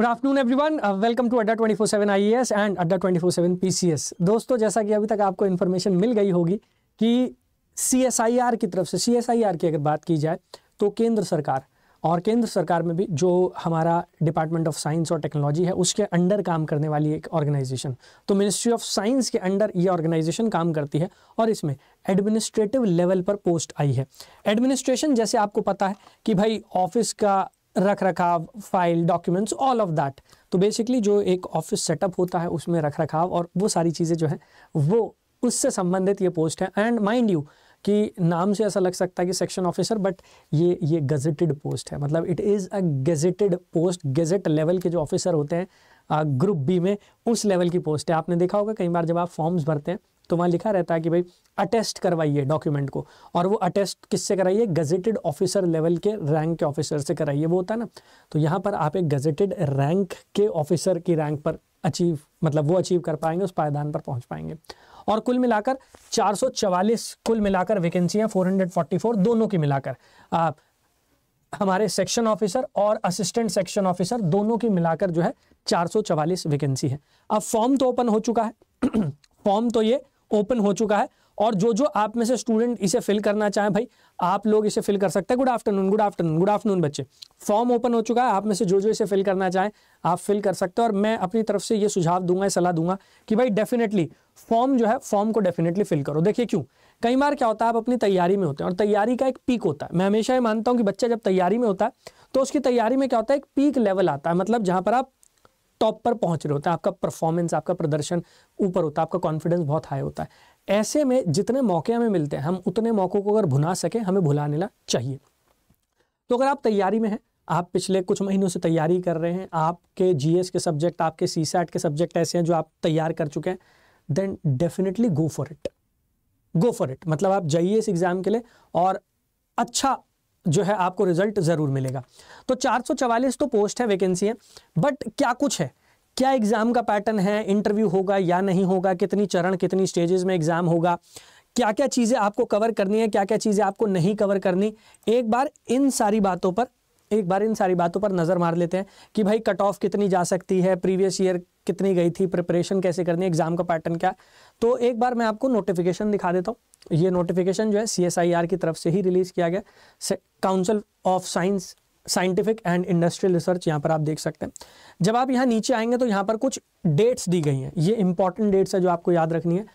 good afternoon everyone welcome to Adda 24/7 S and अड्डा 24/7 PCS दोस्तों जैसा कि अभी तक आपको इन्फॉर्मेशन मिल गई होगी कि सीएसआईआर की तरफ से सीएसआईआर की अगर बात की जाए तो केंद्र सरकार और केंद्र सरकार में भी जो हमारा डिपार्टमेंट ऑफ साइंस और टेक्नोलॉजी है उसके अंडर काम करने वाली एक ऑर्गेनाइजेशन तो मिनिस्ट्री ऑफ साइंस के अंडर ये ऑर्गेनाइजेशन काम करती है और इसमें एडमिनिस्ट्रेटिव लेवल पर पोस्ट आई है एडमिनिस्ट्रेशन जैसे आपको पता है कि भाई ऑफिस का रख रखाव file documents all of that तो बेसिकली जो एक ऑफिस सेटअप होता है उसमें रख रखाव और वो सारी चीज़ें जो हैं वो उससे संबंधित ये पोस्ट है एंड माइंड यू कि नाम से ऐसा लग सकता है कि सेक्शन ऑफिसर बट ये ये गजेटेड पोस्ट है मतलब it is a gazetted post gazette level के जो ऑफिसर होते हैं ग्रुप बी में उस लेवल की पोस्ट है आपने देखा होगा कई बार जब आप फॉर्म्स भरते हैं तो वहाँ लिखा रहता है कि भाई अटेस्ट करवाइए डॉक्यूमेंट को और वो अटेस्ट किससे कराइए गजेटेड ऑफिसर लेवल के रैंक के ऑफिसर से कराइए वो होता है ना तो यहाँ पर आप एक गजेटेड रैंक के ऑफिसर की रैंक पर अचीव मतलब वो अचीव कर पाएंगे उस पायदान पर पहुंच पाएंगे और कुल मिलाकर 444 कुल मिलाकर वैकेंसियां 444 दोनों की मिलाकर आप हमारे सेक्शन ऑफिसर और असिस्टेंट सेक्शन ऑफिसर दोनों की मिलाकर जो है 444 वैकेंसी है अब फॉर्म तो ओपन हो चुका है फॉर्म तो ये ओपन हो चुका है और जो जो आप में से स्टूडेंट इसे फिल करना चाहें भाई आप लोग इसे फिल कर सकते हैं good afternoon good afternoon good afternoon बच्चे फॉर्म ओपन हो चुका है आप में से जो जो इसे फिल करना चाहें आप फिल कर सकते हैं और मैं अपनी तरफ से ये सुझाव दूंगा सलाह दूंगा कि भाई डेफिनेटली फॉर्म जो है फॉर्म को डेफिनेटली फिल करो देखिए क्यों कई बार क्या होता है आप अपनी तैयारी में होते हैं और तैयारी का एक पीक होता है मैं हमेशा ये मानता हूँ कि बच्चा जब तैयारी में होता है तो उसकी तैयारी में क्या होता है एक पीक लेवल आता है मतलब जहाँ पर आप टॉप पर पहुंच रहे होते हैं आपका परफॉर्मेंस आपका प्रदर्शन ऊपर होता है आपका कॉन्फिडेंस बहुत हाई होता है ऐसे में जितने मौके हमें मिलते हैं हम उतने मौक़ों को अगर भुना सकें हमें भुला लेना चाहिए तो अगर आप तैयारी में हैं आप पिछले कुछ महीनों से तैयारी कर रहे हैं आपके जीएस के सब्जेक्ट आपके सी के सब्जेक्ट ऐसे हैं जो आप तैयार कर चुके हैं then definitely go for it go for it मतलब आप जाइए इस एग्ज़ाम के लिए और अच्छा जो है आपको रिजल्ट ज़रूर मिलेगा तो चार तो पोस्ट है वैकेंसी है बट क्या कुछ है क्या एग्ज़ाम का पैटर्न है इंटरव्यू होगा या नहीं होगा कितनी चरण कितनी स्टेजेस में एग्ज़ाम होगा क्या क्या चीज़ें आपको कवर करनी है क्या क्या चीज़ें आपको नहीं कवर करनी एक बार इन सारी बातों पर एक बार इन सारी बातों पर नज़र मार लेते हैं कि भाई कट ऑफ कितनी जा सकती है प्रीवियस ईयर कितनी गई थी प्रिपरेशन कैसे करनी है एग्ज़ाम का पैटर्न क्या तो एक बार मैं आपको नोटिफिकेशन दिखा देता हूँ ये नोटिफिकेशन जो है सीएसआईआर की तरफ से ही रिलीज किया गया council of science scientific and industrial research यहाँ पर आप देख सकते हैं जब आप यहाँ नीचे आएंगे तो यहाँ पर कुछ डेट्स दी गई हैं ये इंपॉर्टेंट डेट्स है जो आपको याद रखनी है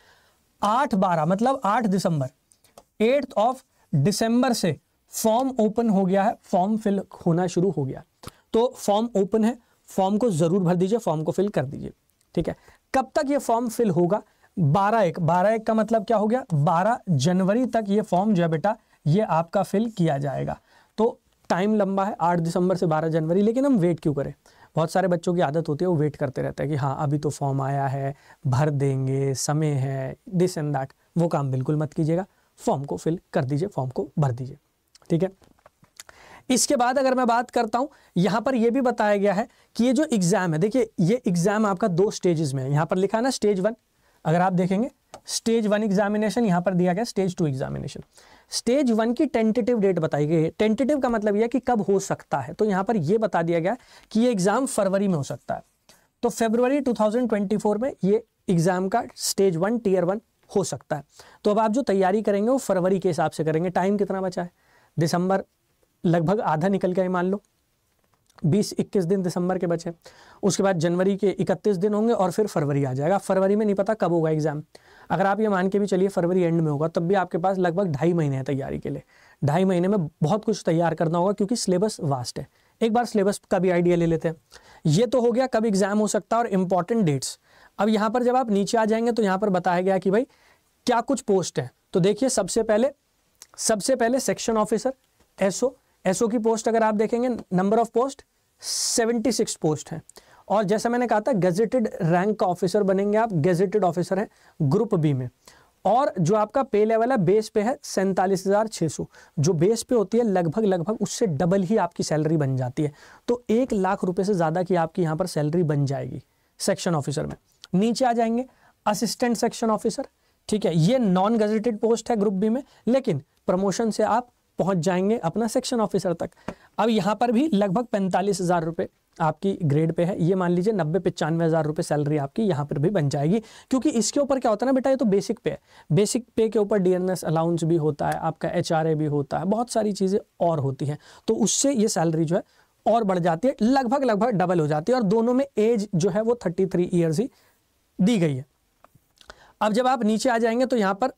आठ बारह मतलब आठ दिसंबर एट ऑफ दिसंबर से फॉर्म ओपन हो गया है फॉर्म फिल होना शुरू हो गया तो फॉर्म ओपन है फॉर्म को ज़रूर भर दीजिए फॉर्म को फिल कर दीजिए ठीक है कब तक ये फॉर्म फिल होगा बारह एक बारह एक का मतलब क्या हो गया बारह जनवरी तक ये फॉर्म जो है बेटा ये आपका फिल किया जाएगा तो टाइम लंबा है आठ दिसंबर से बारह जनवरी लेकिन हम वेट क्यों करें बहुत सारे बच्चों की आदत होती है वो वेट करते रहते हैं कि हाँ अभी तो फॉर्म आया है भर देंगे समय है दिस एंड दैट वो काम बिल्कुल मत कीजिएगा फॉर्म को फिल कर दीजिए फॉर्म को भर दीजिए ठीक है इसके बाद अगर मैं बात करता हूं यहां पर यह भी बताया गया है कि ये जो एग्जाम है देखिए ये एग्जाम आपका दो स्टेजेस में है यहां पर लिखा है ना स्टेज वन अगर आप देखेंगे स्टेज वन एग्जामिनेशन यहाँ पर दिया गया stage two examination stage one की टेंटेटिव डेट बताई गई है टेंटेटिव का मतलब यह कि कब हो सकता है तो यहाँ पर यह बता दिया गया कि ये एग्ज़ाम फरवरी में हो सकता है तो ट्वेंटी 2024 में ये एग्ज़ाम का स्टेज वन टीयर वन हो सकता है तो अब आप जो तैयारी करेंगे वो फरवरी के हिसाब से करेंगे टाइम कितना बचा है दिसंबर लगभग आधा निकल गया मान लो बीस इक्कीस दिन दिसंबर के बचे उसके बाद जनवरी के इकतीस दिन होंगे और फिर फरवरी आ जाएगा फरवरी में नहीं पता कब होगा एग्ज़ाम अगर आप ये मान के भी चलिए फरवरी एंड में होगा तब भी आपके पास लगभग ढाई महीने हैं तैयारी के लिए ढाई महीने में बहुत कुछ तैयार करना होगा क्योंकि सिलेबस वास्ट है एक बार सिलेबस का भी आइडिया ले लेते हैं ये तो हो गया कब एग्ज़ाम हो सकता है और इम्पॉर्टेंट डेट्स अब यहाँ पर जब आप नीचे आ जाएंगे तो यहाँ पर बताया गया कि भाई क्या कुछ पोस्ट है तो देखिए सबसे पहले सबसे पहले सेक्शन ऑफिसर एसओ एसओ की पोस्ट अगर आप देखेंगे number of post seventy six post हैं और जैसा मैंने कहा था गेजेटेड रैंक का ऑफिसर बनेंगे आप गेजेटेड ऑफिसर हैं ग्रुप बी में और जो आपका पे लेवल है बेस पे है सैंतालीस हज़ार छः सौ जो बेस पे होती है लगभग लगभग उससे डबल ही आपकी सैलरी बन जाती है तो एक लाख रुपए से ज़्यादा की आपकी यहाँ पर सैलरी बन जाएगी सेक्शन ऑफिसर में नीचे आ जाएंगे असिस्टेंट सेक्शन ऑफिसर ठीक है ये नॉन गजेटेड पोस्ट है ग्रुप बी में लेकिन प्रमोशन से आप पहुंच जाएंगे अपना सेक्शन ऑफिसर तक अब यहाँ पर भी लगभग पैंतालीस हज़ार रुपये आपकी ग्रेड पे है ये मान लीजिए नब्बे पचानवे हज़ार रुपये सैलरी आपकी यहाँ पर भी बन जाएगी क्योंकि इसके ऊपर क्या होता है ना बेटा ये तो बेसिक पे है बेसिक पे के ऊपर डी अलाउंस भी होता है आपका एच भी होता है बहुत सारी चीज़ें और होती हैं तो उससे ये सैलरी जो है और बढ़ जाती है लगभग लगभग डबल हो जाती है और दोनों में एज जो है वो थर्टी थ्री ईयर्स ही दी गई है अब जब आप नीचे आ जाएंगे तो यहाँ पर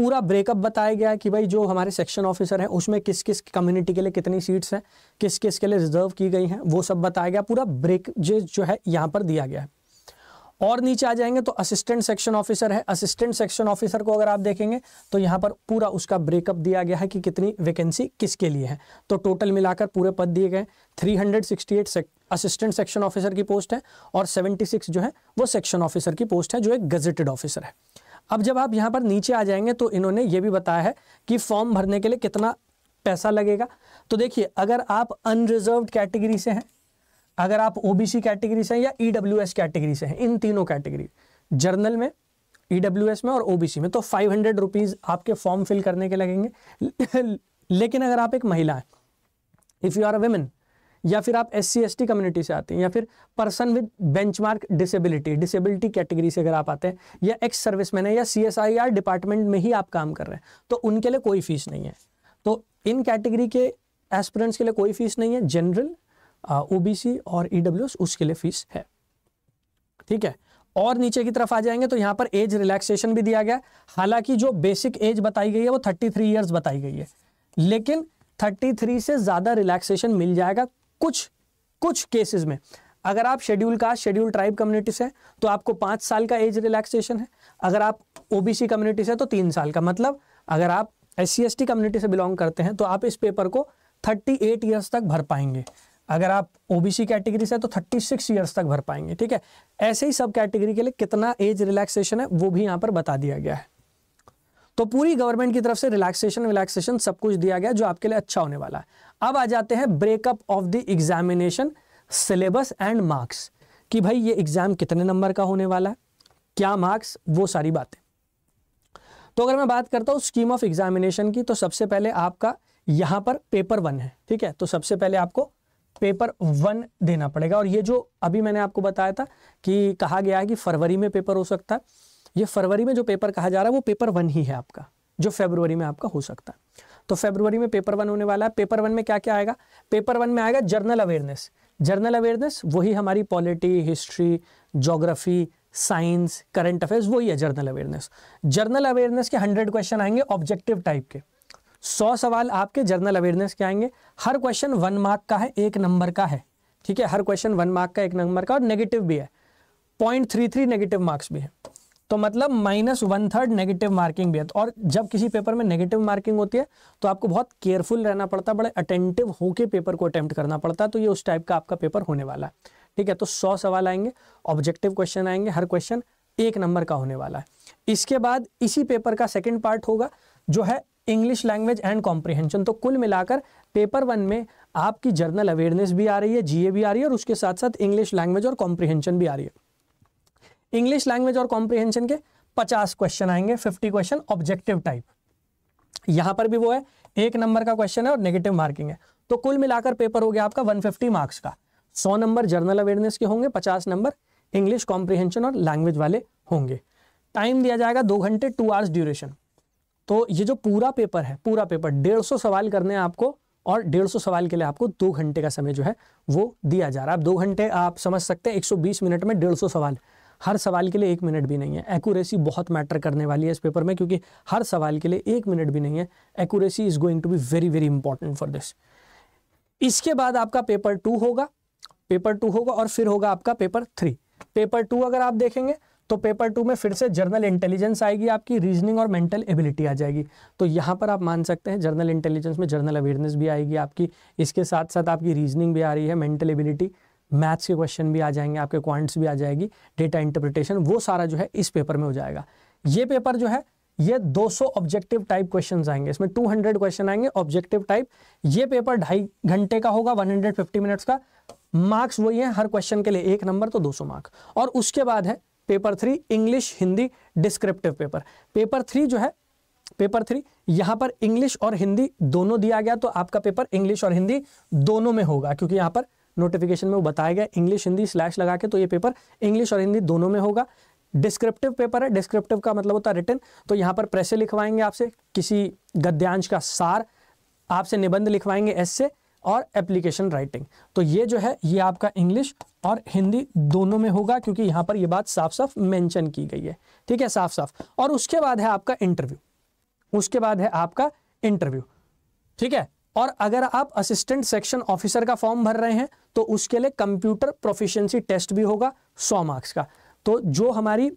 पूरा ब्रेकअप बताया गया है कि भाई जो हमारे सेक्शन ऑफिसर हैं उसमें किस किस कम्युनिटी के लिए कितनी सीट्स हैं किस किस के लिए रिजर्व की गई हैं वो सब बताया गया पूरा ब्रेक जो जो है यहाँ पर दिया गया है और नीचे आ जाएंगे तो असिस्टेंट सेक्शन ऑफिसर है असिस्टेंट सेक्शन ऑफिसर को अगर आप देखेंगे तो यहाँ पर पूरा उसका ब्रेकअप दिया गया है कि कितनी वैकेंसी किसके लिए है तो टोटल मिलाकर पूरे पद दिए गए 368 से, असिस्टेंट सेक्शन ऑफिसर की पोस्ट है और 76 जो है वो सेक्शन ऑफिसर की पोस्ट है जो एक गजेटेड ऑफिसर है अब जब आप यहाँ पर नीचे आ जाएंगे तो इन्होंने ये भी बताया है कि फॉर्म भरने के लिए कितना पैसा लगेगा तो देखिए अगर आप अनरिजर्व कैटेगरी से हैं अगर आप ओबीसी कैटेगरी से हैं या ईडब्ल्यूएस e कैटेगरी से हैं इन तीनों कैटेगरी जर्नल में ईडब्ल्यूएस e में और ओबीसी में तो फाइव हंड्रेड रुपीज़ आपके फॉर्म फिल करने के लगेंगे लेकिन अगर आप एक महिला हैं if you are a women या फिर आप एस सी कम्युनिटी से आते हैं या फिर person with benchmark disability disability category से अगर आप आते हैं या एक्स सर्विसमैन है या सी डिपार्टमेंट में ही आप काम कर रहे हैं तो उनके लिए कोई फीस नहीं है तो इन कैटेगरी के एस्पिरेंट्स के लिए कोई फीस नहीं है जनरल ओबीसी और ईडब्ल्यू e उसके लिए फीस है ठीक है और नीचे की तरफ आ जाएंगे तो यहाँ पर एज रिलैक्सेशन भी दिया गया हालांकि जो बेसिक एज बताई गई है वो 33 थ्री ईयर्स बताई गई है लेकिन 33 से ज़्यादा रिलैक्सेशन मिल जाएगा कुछ कुछ केसेस में अगर आप schedule caste schedule tribe community से तो आपको पांच साल का एज रिलैक्सेशन है अगर आप ओबीसी कम्युनिटी से तो तीन साल का मतलब अगर आप एस सी कम्युनिटी से बिलोंग करते हैं तो आप इस पेपर को 38 एट ईयर्स तक भर पाएंगे अगर आप ओबीसी कैटेगरी से तो 36 सिक्स ईयर्स तक भर पाएंगे ठीक है ऐसे ही सब कैटेगरी के लिए कितना एज रिलैक्सेशन है वो भी यहाँ पर बता दिया गया है तो पूरी गवर्नमेंट की तरफ से रिलैक्सेशन विलैक्सेशन सब कुछ दिया गया जो आपके लिए अच्छा होने वाला है अब आ जाते हैं breakup of the examination syllabus and marks कि भाई ये एग्जाम कितने नंबर का होने वाला है क्या मार्क्स वो सारी बातें तो अगर मैं बात करता हूं स्कीम ऑफ एग्जामिनेशन की तो सबसे पहले आपका यहां पर पेपर वन है ठीक है तो सबसे पहले आपको पेपर वन देना पड़ेगा और ये जो अभी मैंने आपको बताया था कि कहा गया है कि फरवरी में पेपर हो सकता है ये फरवरी में जो पेपर कहा जा रहा है वो पेपर वन ही है आपका जो फेबरवरी में आपका हो सकता है तो फेबरवरी में पेपर वन होने वाला है पेपर वन में क्या क्या आएगा पेपर वन में आएगा जर्नल अवेयरनेस जर्नल अवेयरनेस वही हमारी polity history geography science current affairs वही है जर्नल अवेयरनेस जर्नल अवेयरनेस के हंड्रेड क्वेश्चन आएंगे ऑब्जेक्टिव टाइप के सौ सवाल आपके जर्नल अवेयरनेस के आएंगे हर क्वेश्चन वन मार्क का है एक नंबर का है ठीक है हर क्वेश्चन वन मार्क का एक नंबर का और नेगेटिव भी है point three three negative marks भी है तो मतलब minus one third negative marking भी है और जब किसी पेपर में नेगेटिव मार्किंग होती है तो आपको बहुत केयरफुल रहना पड़ता है बड़े अटेंटिव होके पेपर को अटेम्प्ट करना पड़ता है तो ये उस टाइप का आपका पेपर होने वाला है ठीक है तो सौ सवाल आएंगे ऑब्जेक्टिव क्वेश्चन आएंगे हर क्वेश्चन एक नंबर का होने वाला है इसके बाद इसी पेपर का सेकेंड पार्ट होगा जो है इंग्लिश लैंग्वेज एंड कॉम्प्रिहेंशन तो कुल मिलाकर पेपर वन में आपकी जर्नल अवेयरनेस भी आ रही है जीए भी आ रही है और उसके साथ साथ इंग्लिश लैंग्वेज और कॉम्प्रिहेंशन भी आ रही है इंग्लिश लैंग्वेज और कॉम्प्रिहेंशन के पचास क्वेश्चन आएंगे फिफ्टी क्वेश्चन ऑब्जेक्टिव टाइप यहां पर भी वो है एक नंबर का क्वेश्चन है और नेगेटिव मार्किंग है तो कुल मिलाकर पेपर हो गया आपका 150 मार्क्स का 100 नंबर जर्नल अवेयरनेस के होंगे 50 नंबर इंग्लिश कॉम्प्रिहेंशन और लैंग्वेज वाले होंगे टाइम दिया जाएगा दो घंटे टू आवर्स ड्यूरेशन तो ये जो पूरा पेपर है पूरा पेपर डेढ़ सौ सवाल करने हैं आपको और डेढ़ सौ सवाल के लिए आपको दो घंटे का समय जो है वो दिया जा रहा है आप दो घंटे आप समझ सकते हैं एक सौ बीस मिनट में डेढ़ सौ सवाल हर सवाल के लिए एक मिनट भी नहीं है एक्यूरेसी बहुत मैटर करने वाली है इस पेपर में क्योंकि हर सवाल के लिए एक मिनट भी नहीं है accuracy is going to be very very important for this इसके बाद आपका पेपर टू होगा पेपर टू होगा और फिर होगा आपका पेपर थ्री पेपर टू अगर आप देखेंगे तो पेपर टू में फिर से जर्नल इंटेलिजेंस आएगी आपकी रीजनिंग और मेंटल एबिलिटी आ जाएगी तो यहाँ पर आप मान सकते हैं जर्नल इंटेलिजेंस में जर्नल अवेयरनेस भी आएगी आपकी इसके साथ साथ आपकी रीजनिंग भी आ रही है मेंटल एबिलिटी मैथ्स के क्वेश्चन भी आ जाएंगे आपके क्वांट्स भी आ जाएगी डेटा इंटरप्रिटेशन वो सारा जो है इस पेपर में हो जाएगा ये पेपर जो है ये 200 ऑब्जेक्टिव टाइप क्वेश्चंस आएंगे इसमें 200 क्वेश्चन आएंगे ऑब्जेक्टिव टाइप ये पेपर ढाई घंटे का होगा 150 मिनट्स का मार्क्स वही है हर क्वेश्चन के लिए एक नंबर तो 200 मार्क्स और उसके बाद है paper three English Hindi descriptive paper paper three जो है पेपर थ्री यहां पर इंग्लिश और हिंदी दोनों दिया गया तो आपका पेपर इंग्लिश और हिंदी दोनों में होगा क्योंकि यहाँ पर नोटिफिकेशन में वो बताया गया इंग्लिश हिंदी स्लैश लगा के तो ये पेपर इंग्लिश और हिंदी दोनों में होगा डिस्क्रिप्टिव पेपर है डिस्क्रिप्टिव का मतलब होता है रिटर्न तो यहाँ पर प्रेसे लिखवाएंगे आपसे किसी गद्यांश का सार आपसे निबंध लिखवाएंगे एस से और एप्लीकेशन राइटिंग तो ये जो है ये आपका इंग्लिश और हिंदी दोनों में होगा क्योंकि यहाँ पर ये बात साफ साफ मेंशन की गई है ठीक है साफ साफ और उसके बाद है आपका इंटरव्यू उसके बाद है आपका इंटरव्यू ठीक है और अगर आप असिस्टेंट सेक्शन ऑफिसर का फॉर्म भर रहे हैं तो उसके लिए कंप्यूटर प्रोफिशिएंसी टेस्ट भी होगा 100 मार्क्स का तो जो हमारी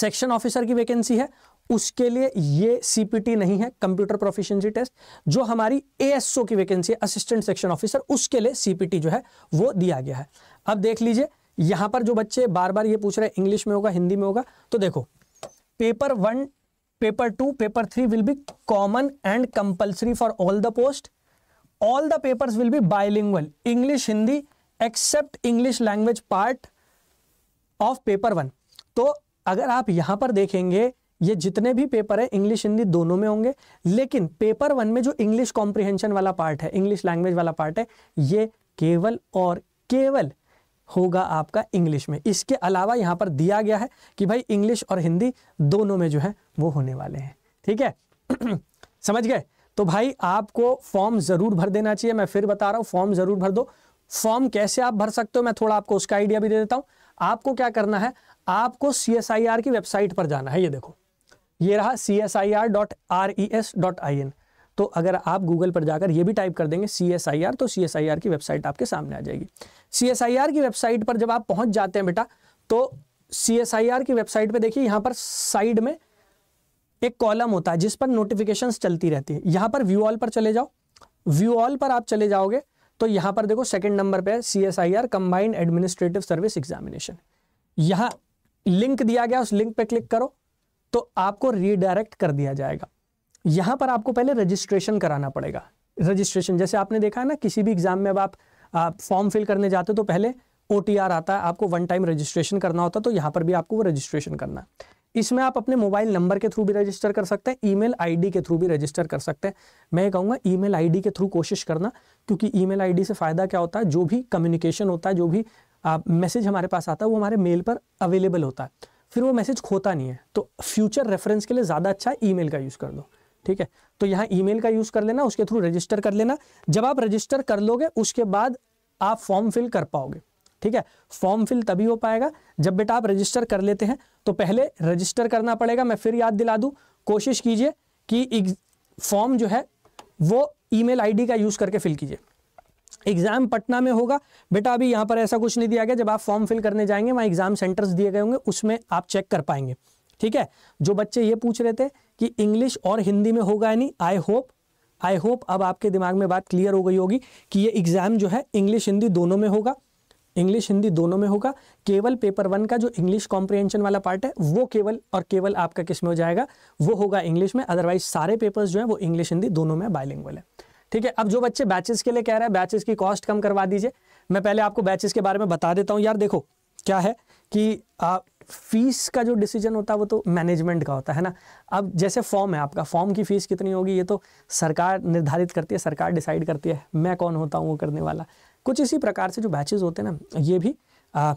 सेक्शन ऑफिसर की वैकेंसी है उसके लिए ये सीपीटी नहीं है कंप्यूटर प्रोफिशिएंसी टेस्ट जो हमारी एएसओ की वैकेंसी है असिस्टेंट सेक्शन ऑफिसर उसके लिए सीपीटी जो है वो दिया गया है अब देख लीजिए यहां पर जो बच्चे बार बार ये पूछ रहे हैं इंग्लिश में होगा हिंदी में होगा तो देखो paper one paper two paper three will be common and compulsory for all the post all the paper will be bilingual English Hindi except English language part of paper one तो अगर आप यहां पर देखेंगे ये जितने भी पेपर है इंग्लिश हिंदी दोनों में होंगे लेकिन पेपर वन में जो इंग्लिश कॉम्प्रिहेंशन वाला पार्ट है इंग्लिश लैंग्वेज वाला पार्ट है ये केवल और केवल होगा आपका इंग्लिश में इसके अलावा यहां पर दिया गया है कि भाई इंग्लिश और हिंदी दोनों में जो है वो होने वाले हैं ठीक है समझ गए तो भाई आपको फॉर्म ज़रूर भर देना चाहिए मैं फिर बता रहा हूँ फॉर्म ज़रूर भर दो फॉर्म कैसे आप भर सकते हो मैं थोड़ा आपको उसका आइडिया भी दे देता हूँ आपको क्या करना है आपको सी की वेबसाइट पर जाना है ये देखो ये रहा C S I R dot R E S dot I N तो अगर आप गूगल पर जाकर ये भी टाइप कर देंगे सी तो सी एस आई आर की वेबसाइट आपके सामने आ जाएगी सी की वेबसाइट पर जब आप पहुंच जाते हैं बेटा तो सी एस आई आर की वेबसाइट पर देखिए यहां पर साइड में एक कॉलम होता है जिस पर नोटिफिकेशंस चलती रहती है यहां पर व्यू ऑल पर चले जाओ व्यू ऑल पर आप चले जाओगे तो यहां पर देखो सेकंड नंबर पे C S I R combined administrative service examination यहां लिंक दिया गया उस लिंक पे क्लिक करो तो आपको रीडायरेक्ट कर दिया जाएगा यहां पर आपको पहले रजिस्ट्रेशन कराना पड़ेगा रजिस्ट्रेशन जैसे आपने देखा है ना किसी भी एग्ज़ाम में अब आप, फॉर्म फिल करने जाते हो तो पहले ओ आता है आपको वन टाइम रजिस्ट्रेशन करना होता है तो यहां पर भी आपको वो रजिस्ट्रेशन करना इसमें आप अपने मोबाइल नंबर के थ्रू भी रजिस्टर कर सकते हैं ईमेल आईडी के थ्रू भी रजिस्टर कर सकते हैं मैं ये कहूँगा ईमेल आईडी के थ्रू कोशिश करना क्योंकि ईमेल आईडी से फ़ायदा क्या होता है जो भी कम्युनिकेशन होता है जो भी मैसेज हमारे पास आता है वो हमारे मेल पर अवेलेबल होता है फिर वो मैसेज खोता नहीं है तो फ्यूचर रेफरेंस के लिए ज़्यादा अच्छा ई का यूज़ कर दो ठीक है तो यहाँ ईमेल का यूज कर लेना उसके थ्रू रजिस्टर कर लेना जब आप रजिस्टर कर लोगे उसके बाद आप फॉर्म फिल कर पाओगे ठीक है फॉर्म फिल तभी हो पाएगा जब बेटा आप रजिस्टर कर लेते हैं तो पहले रजिस्टर करना पड़ेगा मैं फिर याद दिला दूं कोशिश कीजिए कि फॉर्म जो है वो ईमेल आईडी का यूज करके फिल कीजिए एग्जाम पटना में होगा बेटा अभी यहां पर ऐसा कुछ नहीं दिया गया जब आप फॉर्म फिल करने जाएंगे वहां एग्जाम सेंटर्स दिए गए होंगे उसमें आप चेक कर पाएंगे ठीक है जो बच्चे ये पूछ रहे थे कि इंग्लिश और हिंदी में होगा यानी आई होप आई होप अब आपके दिमाग में बात क्लियर हो गई होगी कि ये एग्ज़ाम जो है इंग्लिश हिंदी दोनों में होगा इंग्लिश हिंदी दोनों में होगा केवल पेपर वन का जो इंग्लिश कॉम्प्रिहेंशन वाला पार्ट है वो केवल और केवल आपका किस में हो जाएगा वो होगा इंग्लिश में अदरवाइज सारे पेपर्स जो है वो इंग्लिश हिंदी दोनों में बायलिंगुअल है ठीक है अब जो बच्चे बैचेस के लिए कह रहे हैं बैचेस की कॉस्ट कम करवा दीजिए मैं पहले आपको बैचेस के बारे में बता देता हूँ यार देखो क्या है कि आप फीस का जो डिसीजन होता है वो तो मैनेजमेंट का होता है ना अब जैसे फॉर्म है आपका फॉर्म की फ़ीस कितनी होगी ये तो सरकार निर्धारित करती है सरकार डिसाइड करती है मैं कौन होता हूँ वो करने वाला कुछ इसी प्रकार से जो बैचेज होते हैं ना ये भी आ,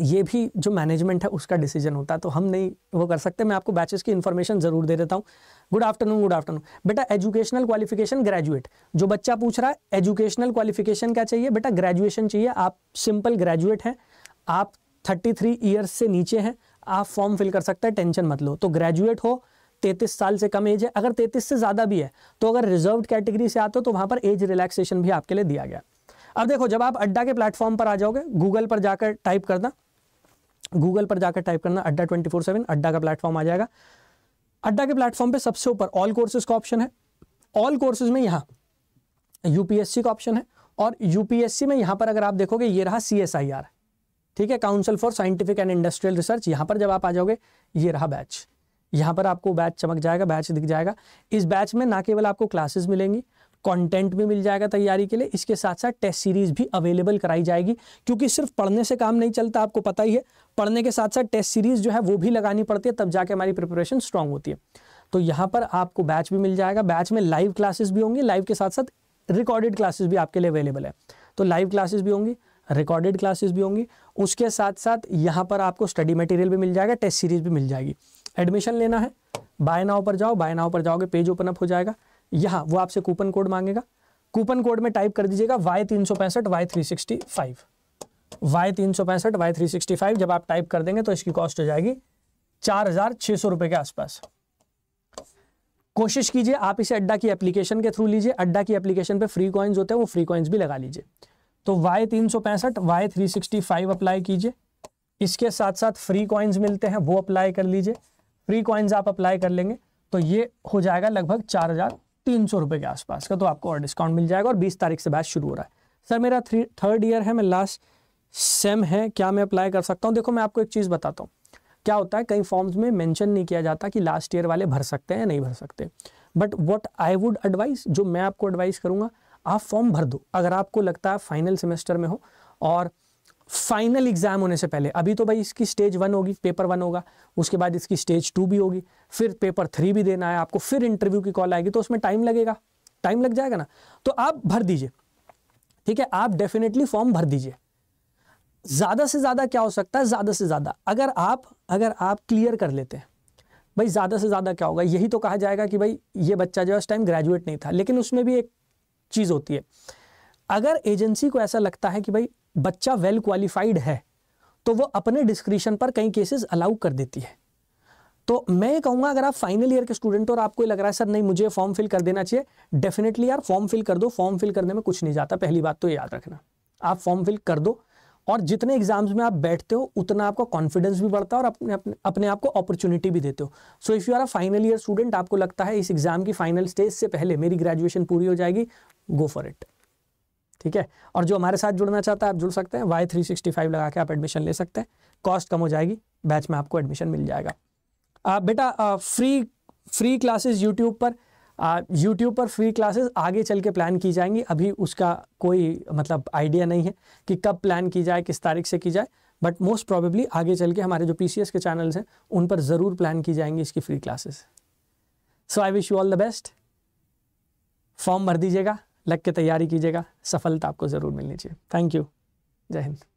ये भी जो मैनेजमेंट है उसका डिसीजन होता है तो हम नहीं वो कर सकते मैं आपको बैचेस की इन्फॉर्मेशन ज़रूर दे देता हूँ गुड आफ्टरनून गुड आफ्टरनून बेटा एजुकेशनल क्वालिफिकेशन ग्रेजुएट जो बच्चा पूछ रहा है एजुकेशनल क्वालिफिकेशन क्या चाहिए बेटा ग्रेजुएशन चाहिए आप सिंपल ग्रेजुएट हैं आप थर्टी थ्री ईयर्स से नीचे हैं आप फॉर्म फिल कर सकते हैं टेंशन मत लो तो ग्रेजुएट हो तैतीस साल से कम एज है अगर तेतीस से ज़्यादा भी है तो अगर रिजर्व कैटेगरी से आते हो तो वहाँ पर एज रिलैक्सेशन भी आपके लिए दिया गया अब देखो जब आप अड्डा के प्लेटफॉर्म पर आ जाओगे गूगल पर जाकर टाइप करना गूगल पर जाकर टाइप करना अड्डा ट्वेंटी फोर सेवन अड्डा का प्लेटफॉर्म आ जाएगा अड्डा के प्लेटफॉर्म पे सबसे ऊपर ऑल कोर्सेज का ऑप्शन है ऑल कोर्सेज में यहाँ यूपीएससी का ऑप्शन है और यूपीएससी में यहाँ पर अगर आप देखोगे ये रहा सी एस आई आर ठीक है council for scientific and industrial research यहाँ पर जब आप आ जाओगे ये रहा बैच यहाँ पर आपको बैच चमक जाएगा बैच दिख जाएगा इस बैच में ना केवल आपको क्लासेस मिलेंगी कंटेंट भी मिल जाएगा तैयारी के लिए इसके साथ साथ टेस्ट सीरीज भी अवेलेबल कराई जाएगी क्योंकि सिर्फ पढ़ने से काम नहीं चलता आपको पता ही है पढ़ने के साथ साथ टेस्ट सीरीज जो है वो भी लगानी पड़ती है तब जाके हमारी प्रिपरेशन स्ट्रांग होती है तो यहाँ पर आपको बैच भी मिल जाएगा बैच में लाइव क्लासेस भी होंगी लाइव के साथ साथ रिकॉर्डेड क्लासेस भी आपके लिए अवेलेबल है तो लाइव क्लासेस भी होंगी रिकॉर्डेड क्लासेस भी होंगी उसके साथ साथ यहाँ पर आपको स्टडी मटेरियल भी मिल जाएगा टेस्ट सीरीज भी मिल जाएगी एडमिशन लेना है बाय नाव पर जाओ बाय नाव पर जाओगे पेज ओपन अप हो जाएगा यहाँ वो आपसे कूपन कोड मांगेगा कूपन कोड में टाइप कर दीजिएगा वाई तीन सौ पैंसठ Y three sixty five Y तीन सौ पैंसठ वाई थ्री सिक्सटी फाइव जब आप टाइप कर देंगे तो इसकी कॉस्ट हो जाएगी चार हजार छह सौ रुपए के आसपास कोशिश कीजिए आप इसे अड्डा की एप्लीकेशन के थ्रू लीजिए अड्डा की एप्लीकेशन पे फ्री कॉइन्स होते हैं वो फ्री कॉइन्स भी लगा लीजिए तो वाई तीन सौ पैंसठ Y three sixty five apply कीजिए इसके साथ साथ फ्री कॉइन्स मिलते हैं वो अप्लाई कर लीजिए फ्री कॉइन्स आप अप्लाई कर लेंगे तो ये हो जाएगा लगभग चार हज़ार तीन सौ रुपये के आसपास का तो आपको और डिस्काउंट मिल जाएगा और बीस तारीख से बैच शुरू हो रहा है सर मेरा थ्री थर्ड ईयर है मैं लास्ट सेम है क्या मैं अप्लाई कर सकता हूँ देखो मैं आपको एक चीज़ बताता हूँ क्या होता है कई फॉर्म्स में मेंशन नहीं किया जाता कि लास्ट ईयर वाले भर सकते हैं या नहीं भर सकते but what I would advise जो मैं आपको एडवाइस करूँगा आप फॉर्म भर दो अगर आपको लगता है फाइनल सेमेस्टर में हो और फाइनल एग्जाम होने से पहले अभी तो भाई इसकी स्टेज वन होगी पेपर वन होगा उसके बाद इसकी स्टेज टू भी होगी फिर पेपर थ्री भी देना है आपको फिर इंटरव्यू की कॉल आएगी तो उसमें टाइम लगेगा टाइम लग जाएगा ना तो आप भर दीजिए ठीक है आप डेफिनेटली फॉर्म भर दीजिए ज़्यादा से ज़्यादा क्या हो सकता है ज़्यादा से ज़्यादा अगर आप अगर आप क्लियर कर लेते हैं भाई ज़्यादा से ज़्यादा क्या होगा यही तो कहा जाएगा कि भाई ये बच्चा जो है उस टाइम ग्रेजुएट नहीं था लेकिन उसमें भी एक चीज़ होती है अगर एजेंसी को ऐसा लगता है कि भाई बच्चा वेल क्वालिफाइड है तो वो अपने डिस्क्रिप्शन पर कई केसेस अलाउ कर देती है तो मैं कहूंगा अगर आप फाइनल ईयर के स्टूडेंट हो और आपको लग रहा है सर नहीं मुझे फॉर्म फिल कर देना चाहिए डेफिनेटली यार फॉर्म फिल कर दो फॉर्म फिल करने में कुछ नहीं जाता पहली बात तो याद रखना आप फॉर्म फिल कर दो और जितने एग्जाम्स में आप बैठते हो उतना आपका कॉन्फिडेंस भी बढ़ता है और अपने अपने, अपने आप को अपॉर्चुनिटी भी देते हो so if you are a final year student आपको लगता है इस एग्ज़ाम की फाइनल स्टेज से पहले मेरी ग्रेजुएशन पूरी हो जाएगी गो फॉर इट ठीक है और जो हमारे साथ जुड़ना चाहता है आप जुड़ सकते हैं वाई थ्री सिक्सटी फाइव लगा के आप एडमिशन ले सकते हैं कॉस्ट कम हो जाएगी बैच में आपको एडमिशन मिल जाएगा आ, बेटा आ, फ्री फ्री क्लासेस यूट्यूब पर यूट्यूब पर फ्री क्लासेस आगे चल के प्लान की जाएंगी अभी उसका कोई मतलब आइडिया नहीं है कि कब प्लान की जाए किस तारीख से की जाए बट मोस्ट प्रॉबेबली आगे चल के हमारे जो पी के चैनल्स हैं उन पर ज़रूर प्लान की जाएंगी इसकी free classes so I wish you all the best form भर दीजिएगा लग के तैयारी कीजिएगा सफलता आपको ज़रूर मिलनी चाहिए थैंक यू जय हिंद